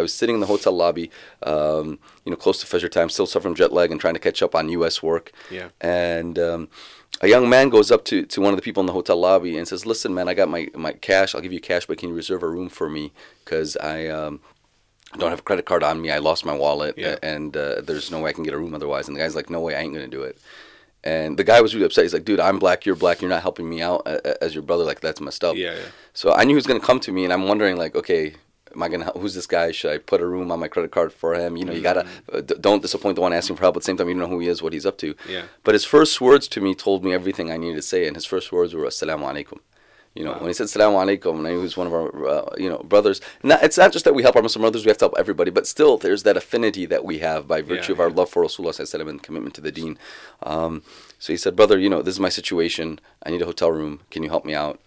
I was sitting in the hotel lobby, um, you know, close to Fisher time, still suffering jet lag and trying to catch up on U.S. work. Yeah. And um, a young man goes up to, to one of the people in the hotel lobby and says, "Listen, man, I got my, my cash. I'll give you cash, but can you reserve a room for me? Because I um, don't have a credit card on me. I lost my wallet, yeah. and uh, there's no way I can get a room otherwise." And the guy's like, "No way, I ain't gonna do it." And the guy was really upset. He's like, "Dude, I'm black. You're black. You're not helping me out as your brother. Like that's messed up." Yeah. yeah. So I knew he was gonna come to me, and I'm wondering like, okay, am I gonna? Who's this guy? Should I put a room on my credit card for him? You know, you gotta mm-hmm. uh, don't disappoint the one asking for help. At the same time, you know who he is, what he's up to. Yeah. But his first words to me told me everything I needed to say, and his first words were "Assalamu alaikum." You know, wow. when he said "Assalamu alaikum," and he was one of our, uh, you know, brothers. Not, it's not just that we help our Muslim brothers; we have to help everybody. But still, there's that affinity that we have by virtue yeah, of yeah. our love for Rasulullah and commitment to the Deen. Um, so he said, "Brother, you know, this is my situation. I need a hotel room. Can you help me out?"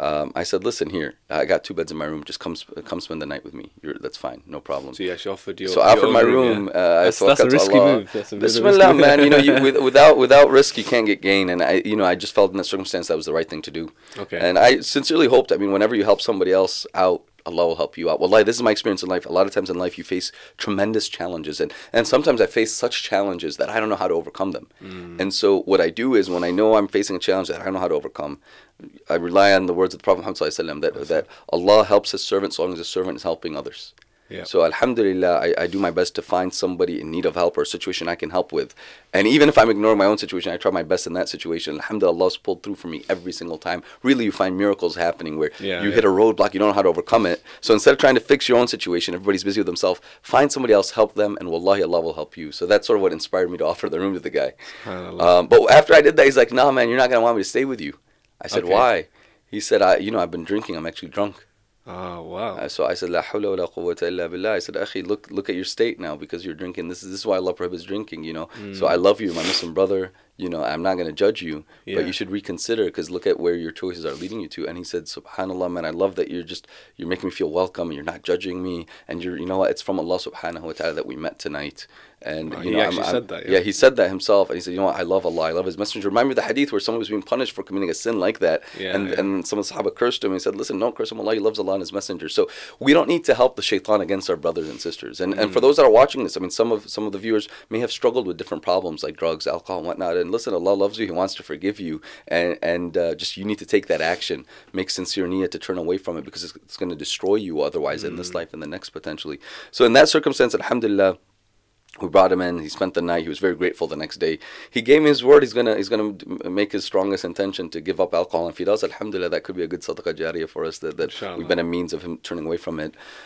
Um, I said, listen here, I got two beds in my room. Just come, sp- come spend the night with me. You're, that's fine, no problem. So you actually offered you. So I offered my room. room yeah. uh, that's, I that's a risky Allah. move. That's a Bismillah, risky man. You know, you, with, without without risk, you can't get gain. And I, you know, I just felt in that circumstance that was the right thing to do. Okay. And I sincerely hoped. I mean, whenever you help somebody else out, Allah will help you out. Well, this is my experience in life. A lot of times in life, you face tremendous challenges, and and sometimes I face such challenges that I don't know how to overcome them. Mm. And so, what I do is when I know I'm facing a challenge that I don't know how to overcome, I rely on the words of the Prophet Muhammad that that Allah helps His servant so long as His servant is helping others. So alhamdulillah, I, I do my best to find somebody in need of help or a situation I can help with. And even if I'm ignoring my own situation, I try my best in that situation. Alhamdulillah, Allah's pulled through for me every single time. Really, you find miracles happening where yeah, you yeah. hit a roadblock, you don't know how to overcome it. So instead of trying to fix your own situation, everybody's busy with themselves, find somebody else, help them, and wallahi, Allah will help you. So that's sort of what inspired me to offer the room to the guy. Um, but after I did that, he's like, nah, man, you're not going to want me to stay with you. I said, okay. why? He said, I, you know, I've been drinking. I'm actually drunk. Oh wow! Uh, so I said, "La hawla wa la quwwata illa billah." I said, "Akhi, look, look at your state now because you're drinking. This is this is why Allah prohibits drinking. You know. Mm. So hmm. I love you, my Muslim brother you know, I'm not going to judge you, yeah. but you should reconsider because look at where your choices are leading you to. And he said, Subhanallah, man, I love that you're just you're making me feel welcome. and You're not judging me, and you're you know what? It's from Allah Subhanahu wa Taala that we met tonight. And oh, you know, I'm, I'm, that, yeah. yeah. he said that himself, and he said, you know, what? I love Allah, I love His Messenger. Remind me of the hadith where someone was being punished for committing a sin like that, yeah, and and some Sahaba cursed him. and He said, listen, don't curse him. Allah, He loves Allah and His Messenger. So we don't need to help the shaitan against our brothers and sisters. And mm. and for mm. those that are watching this, I mean, some of some of the viewers may have struggled with different problems like drugs, alcohol, and whatnot, and listen, Allah loves you. He wants to forgive you, and and uh, just you need to take that action. Make sincere niyya to turn away from it because it's, it's going to destroy you otherwise mm-hmm. in this mm. life and the next potentially. So in that circumstance, Alhamdulillah we brought him in. He spent the night. He was very grateful. The next day, he gave his word. He's gonna he's gonna make his strongest intention to give up alcohol. And if he does, alhamdulillah, that could be a good sadaqah jariyah for us. That, that we've been a means of him turning away from it.